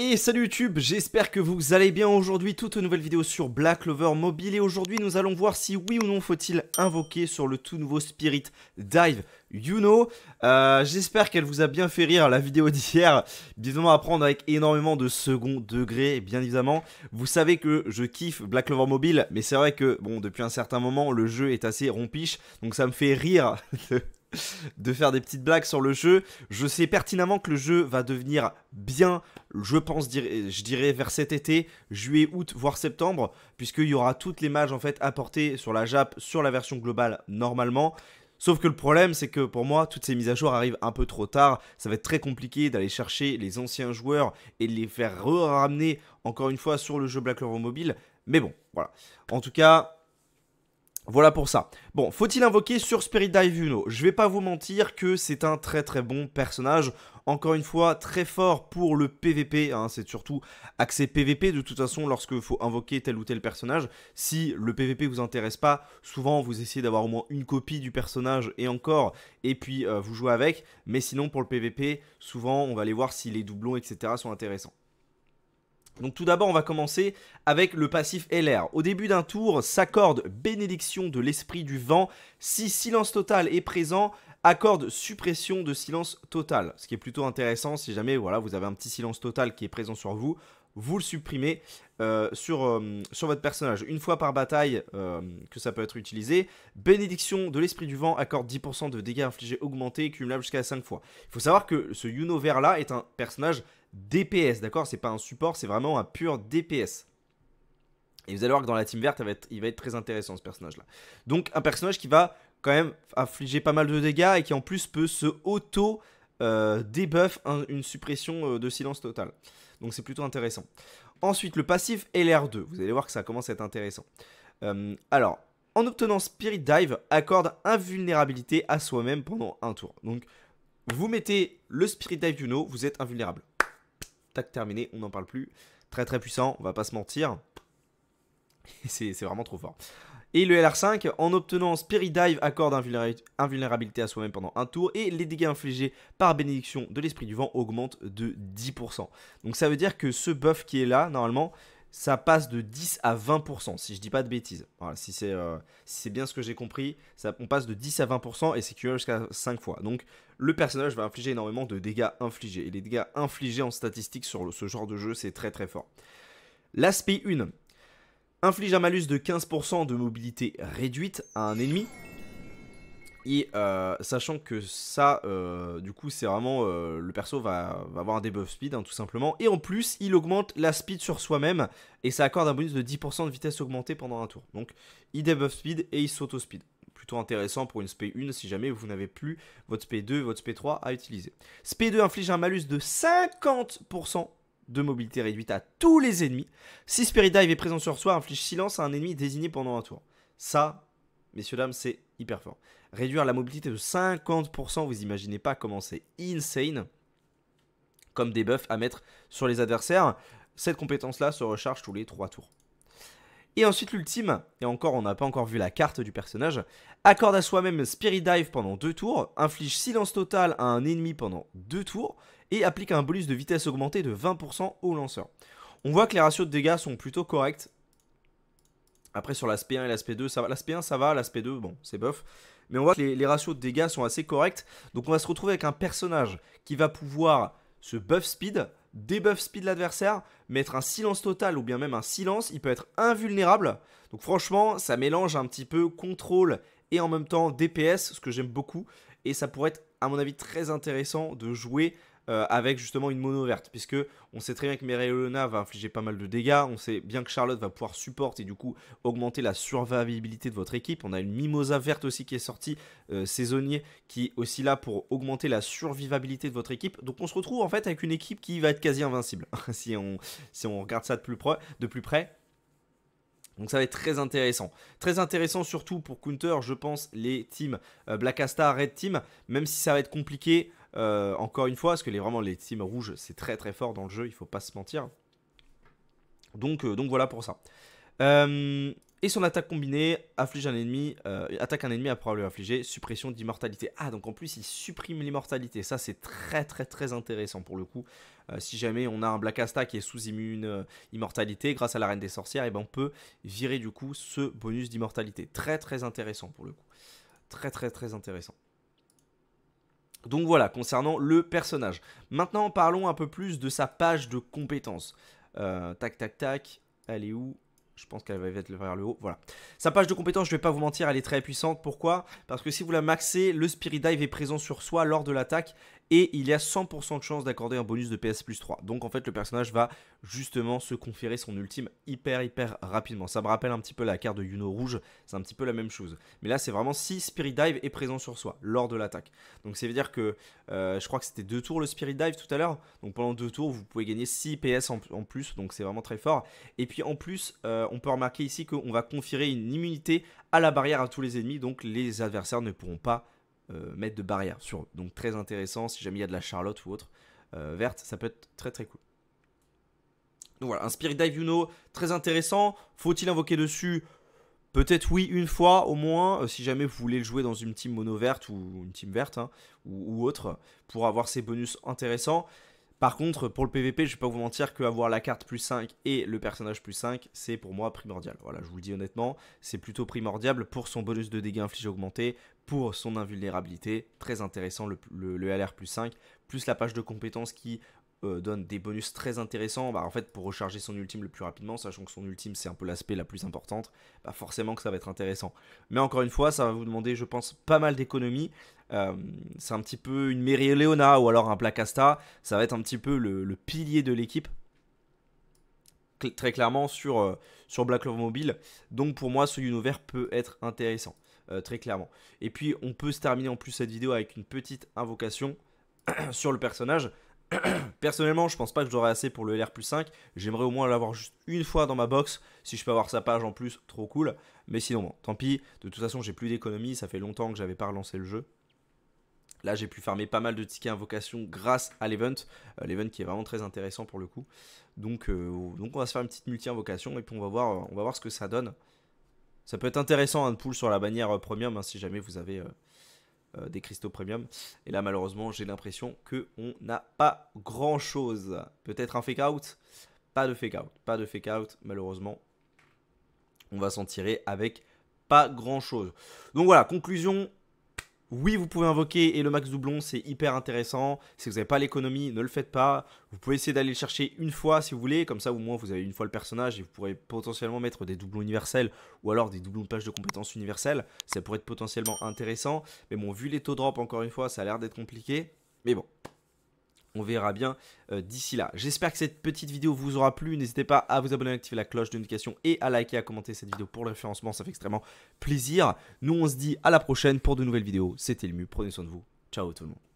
Et salut YouTube, j'espère que vous allez bien aujourd'hui, toute nouvelle vidéo sur Black Clover Mobile et aujourd'hui nous allons voir si oui ou non faut-il invoquer sur le tout nouveau Spirit Dive You know, euh, j'espère qu'elle vous a bien fait rire la vidéo d'hier. Bien évidemment, à prendre avec énormément de second degré, bien évidemment. Vous savez que je kiffe Black Clover Mobile, mais c'est vrai que, bon, depuis un certain moment, le jeu est assez rompiche. Donc ça me fait rire de de faire des petites blagues sur le jeu. Je sais pertinemment que le jeu va devenir bien, je pense, je dirais vers cet été, juillet, août, voire septembre, puisqu'il y aura toutes les mages en fait apportées sur la JAP, sur la version globale normalement. Sauf que le problème, c'est que pour moi, toutes ces mises à jour arrivent un peu trop tard. Ça va être très compliqué d'aller chercher les anciens joueurs et de les faire ramener encore une fois sur le jeu Black Clover Mobile. Mais bon, voilà. En tout cas, voilà pour ça. Bon, faut-il invoquer sur Spirit Dive Uno Je vais pas vous mentir que c'est un très très bon personnage. Encore une fois, très fort pour le PVP. Hein, c'est surtout axé PVP de toute façon lorsque faut invoquer tel ou tel personnage. Si le PVP vous intéresse pas, souvent vous essayez d'avoir au moins une copie du personnage et encore, et puis euh, vous jouez avec. Mais sinon pour le PVP, souvent on va aller voir si les doublons, etc. sont intéressants. Donc tout d'abord, on va commencer avec le passif LR. Au début d'un tour, s'accorde bénédiction de l'esprit du vent. Si silence total est présent, accorde suppression de silence total. Ce qui est plutôt intéressant si jamais voilà, vous avez un petit silence total qui est présent sur vous, vous le supprimez euh, sur, euh, sur, votre personnage. Une fois par bataille euh, que ça peut être utilisé, bénédiction de l'esprit du vent accorde 10% de dégâts infligés augmentés, cumulables jusqu'à 5 fois. Il faut savoir que ce Yuno Vert là est un personnage DPS, d'accord C'est pas un support, c'est vraiment un pur DPS. Et vous allez voir que dans la team verte, il va être, très intéressant ce personnage-là. Donc un personnage qui va quand même affliger pas mal de dégâts et qui en plus peut se auto euh, débuff une suppression euh, de silence total. Donc c'est plutôt intéressant. Ensuite, le passif LR2. Vous allez voir que ça commence à être intéressant. Euh, alors, en obtenant Spirit Dive, accorde invulnérabilité à soi-même pendant un tour. Donc, vous mettez le Spirit Dive vous êtes invulnérable terminé, on n'en parle plus. Très très puissant, on va pas se mentir. c'est vraiment trop fort. Et le LR5 en obtenant Spirit Dive accorde invulnérabilité à soi-même pendant un tour et les dégâts infligés par bénédiction de l'esprit du vent augmentent de 10%. Donc ça veut dire que ce buff qui est là, normalement, ça passe de 10 à 20%, si je dis pas de bêtises. Voilà, euh, si c'est bien ce que j'ai compris, ça, on passe de 10 à 20% et c'est curieux jusqu'à 5 fois. Donc le personnage va infliger énormément de dégâts infligés. Et les dégâts infligés en statistique sur ce genre de jeu, c'est très très fort. L'aspect 1 inflige un malus de 15% de mobilité réduite à un ennemi. Et euh, sachant que ça, euh, du coup, c'est vraiment... Euh, le perso va, avoir un debuff speed, hein, tout simplement. Et en plus, il augmente la speed sur soi-même. Et ça accorde un bonus de 10% de vitesse augmentée pendant un tour. Donc, il debuff speed et il s'auto-speed plutôt intéressant pour une SP1 si jamais vous n'avez plus votre SP2, votre SP3 à utiliser. SP2 inflige un malus de 50% de mobilité réduite à tous les ennemis. Si Spirit est présent sur soi, inflige silence à un ennemi désigné pendant un tour. Ça, messieurs, dames, c'est hyper fort. Réduire la mobilité de 50%, vous imaginez pas comment c'est insane comme des à mettre sur les adversaires. Cette compétence-là se recharge tous les 3 tours. Et ensuite l'ultime, et encore on n'a pas encore vu la carte du personnage, accorde à soi-même Spirit Dive pendant 2 tours, inflige silence total à un ennemi pendant 2 tours, et applique un bonus de vitesse augmentée de 20% au lanceur. On voit que les ratios de dégâts sont plutôt corrects. Après sur l'aspect 1 et l'aspect 2, ça va. L'aspect 1 ça va, l'aspect 2, bon, c'est buff. Mais on voit que les, les, ratios de dégâts sont assez corrects. Donc on va se retrouver avec un personnage qui va pouvoir se buff speed Débuff speed l'adversaire, mettre un silence total ou bien même un silence, il peut être invulnérable. Donc franchement, ça mélange un petit peu contrôle et en même temps DPS, ce que j'aime beaucoup. Et ça pourrait être, à mon avis, très intéressant de jouer euh, avec justement une mono verte, puisque on sait très bien que Mereolona va infliger pas mal de dégâts, on sait bien que Charlotte va pouvoir supporter et du coup augmenter la survivabilité de votre équipe. On a une Mimosa verte aussi qui est sortie, euh, saisonnier, qui est aussi là pour augmenter la survivabilité de votre équipe. Donc on se retrouve en fait avec une équipe qui va être quasi invincible, si, on, si on regarde ça de plus, près, de plus près. Donc ça va être très intéressant. Très intéressant surtout pour Counter, je pense, les teams euh, Black Asta, Red Team, même si ça va être compliqué. Euh, encore une fois, parce que les, vraiment les teams rouges, c'est très très fort dans le jeu, il faut pas se mentir. Donc, euh, donc voilà pour ça. Euh, et son attaque combinée afflige un ennemi, attaque un ennemi à probablement infliger suppression d'immortalité. Ah, donc en plus il supprime l'immortalité. Ça c'est très très très intéressant pour le coup. si jamais on a un Black Asta qui est sous immune immortalité grâce à la Reine des Sorcières, et eh ben on peut virer du coup ce bonus d'immortalité. Très très intéressant pour le coup. Très très très intéressant. Donc voilà, concernant le personnage. Maintenant, parlons un peu plus de sa page de compétences. Euh, tac, tac, tac. Elle est où je pense qu'elle va être vers le haut. Voilà. Sa page de compétences, je ne vais pas vous mentir, elle est très puissante. Pourquoi Parce que si vous la maxez, le Spirit Dive est présent sur soi lors de l'attaque et il y a 100% de chance d'accorder un bonus de PS plus 3. Donc en fait le personnage va justement se conférer son ultime hyper hyper rapidement. Ça me rappelle un petit peu la carte de Yuno rouge, c'est un petit peu la même chose. Mais là c'est vraiment si Spirit Dive est présent sur soi lors de l'attaque. Donc ça veut dire que euh, je crois que c'était deux tours le Spirit Dive tout à l'heure. Donc pendant deux tours vous pouvez gagner 6 PS en, plus, donc c'est vraiment très fort. Et puis en plus euh, on peut remarquer ici qu'on va conférer une immunité à la barrière à tous les ennemis, donc les adversaires ne pourront pas euh, mettre de barrière sur eux. Donc très intéressant si jamais il y a de la charlotte ou autre euh, verte, ça peut être très très cool. Donc voilà, un Spirit Dive know très intéressant. Faut-il invoquer dessus Peut-être oui, une fois au moins, euh, si jamais vous voulez le jouer dans une team mono verte ou une team verte hein, ou, autre, pour avoir ces bonus intéressants. Par contre, pour le PVP, je ne vais pas vous mentir qu'avoir la carte plus 5 et le personnage plus 5, c'est pour moi primordial. Voilà, je vous le dis honnêtement, c'est plutôt primordial pour son bonus de dégâts infligés augmentés pour son invulnérabilité. Très intéressant le, le, LR plus 5, plus la page de compétences qui euh, donne des bonus très intéressants. Bah, en fait, pour recharger son ultime le plus rapidement, sachant que son ultime c'est un peu l'aspect la plus importante, bah, forcément que ça va être intéressant. Mais encore une fois, ça va vous demander, je pense, pas mal d'économies. Euh, c'est un petit peu une Mary Leona ou alors un Placasta. Ça va être un petit peu le, pilier de l'équipe. très clairement sur, euh, sur Black Love Mobile. Donc pour moi, ce Uno peut être intéressant. Euh, très clairement. Et puis on peut se terminer en plus cette vidéo avec une petite invocation sur le personnage. Personnellement, je pense pas que j'aurai assez pour le LR plus 5. J'aimerais au moins l'avoir juste une fois dans ma box. Si je peux avoir sa page en plus, trop cool. Mais sinon, tant pis. De toute façon, j'ai plus d'économie. Ça fait longtemps que j'avais pas relancé le jeu. Là, j'ai pu farmer pas mal de tickets invocation grâce à l'event. Euh, l'event qui est vraiment très intéressant pour le coup. Donc, euh, donc, on va se faire une petite multi-invocation et puis on va, voir, on va voir ce que ça donne. Ça peut être intéressant un pull sur la bannière euh, premium hein, si jamais vous avez euh, euh, des cristaux premium. Et là, malheureusement, j'ai l'impression qu'on n'a pas grand chose. Peut-être un fake out Pas de fake out. Pas de fake out, malheureusement. On va s'en tirer avec pas grand chose. Donc voilà, conclusion oui, vous pouvez invoquer et le max doublon, c'est hyper intéressant. Si vous n'avez pas l'économie, ne le faites pas. Vous pouvez essayer d'aller le chercher une fois si vous voulez, comme ça au moins vous avez une fois le personnage et vous pourrez potentiellement mettre des doublons universels ou alors des doublons de page de compétences universelles. Ça pourrait être potentiellement intéressant. Mais bon, vu les taux drop, encore une fois, ça a l'air d'être compliqué. Mais bon, on verra bien euh, d'ici là. J'espère que cette petite vidéo vous aura plu. N'hésitez pas à vous abonner, à activer la cloche de notification et à liker, à commenter cette vidéo pour le référencement. Ça fait extrêmement plaisir. Nous, on se dit à la prochaine pour de nouvelles vidéos. C'était le Prenez soin de vous. Ciao tout le monde.